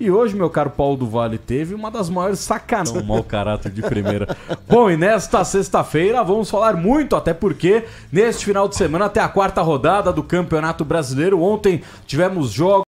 E hoje, meu caro Paulo do Vale, teve uma das maiores sacanagens. Um mau caráter de primeira. Bom, e nesta sexta-feira vamos falar muito, até porque neste final de semana até a quarta rodada do Campeonato Brasileiro. Ontem tivemos jogos.